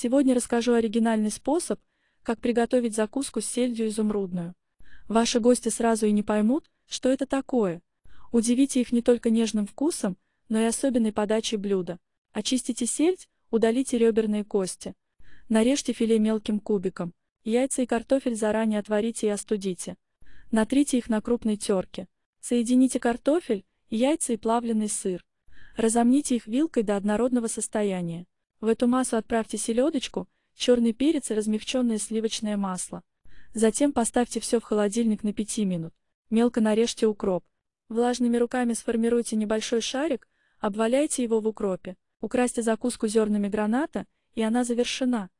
Сегодня расскажу оригинальный способ, как приготовить закуску с сельдью изумрудную. Ваши гости сразу и не поймут, что это такое. Удивите их не только нежным вкусом, но и особенной подачей блюда. Очистите сельдь, удалите реберные кости. Нарежьте филе мелким кубиком. Яйца и картофель заранее отварите и остудите. Натрите их на крупной терке. Соедините картофель, яйца и плавленый сыр. Разомните их вилкой до однородного состояния. В эту массу отправьте селедочку, черный перец и размягченное сливочное масло. Затем поставьте все в холодильник на 5 минут. Мелко нарежьте укроп. Влажными руками сформируйте небольшой шарик, обваляйте его в укропе. Украсьте закуску зернами граната, и она завершена.